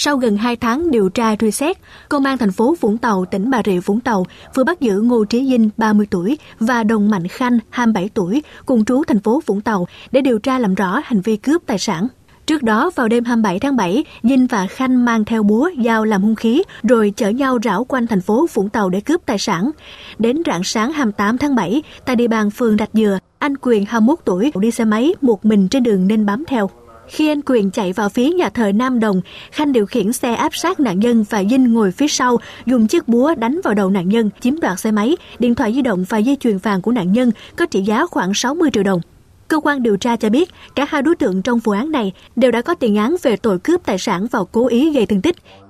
Sau gần 2 tháng điều tra truy xét, Công an thành phố Vũng Tàu, tỉnh Bà Rịa Vũng Tàu vừa bắt giữ Ngô Trí Dinh, 30 tuổi và Đồng Mạnh Khanh, 27 tuổi, cùng trú thành phố Vũng Tàu để điều tra làm rõ hành vi cướp tài sản. Trước đó, vào đêm 27 tháng 7, Dinh và Khanh mang theo búa, dao làm hung khí, rồi chở nhau rảo quanh thành phố Vũng Tàu để cướp tài sản. Đến rạng sáng 28 tháng 7, tại địa bàn phường Rạch Dừa, anh Quyền 21 tuổi đi xe máy một mình trên đường nên bám theo. Khi anh Quyền chạy vào phía nhà thờ Nam Đồng, Khanh điều khiển xe áp sát nạn nhân và Dinh ngồi phía sau, dùng chiếc búa đánh vào đầu nạn nhân, chiếm đoạt xe máy, điện thoại di động và dây chuyền vàng của nạn nhân có trị giá khoảng 60 triệu đồng. Cơ quan điều tra cho biết, cả hai đối tượng trong vụ án này đều đã có tiền án về tội cướp tài sản và cố ý gây thương tích.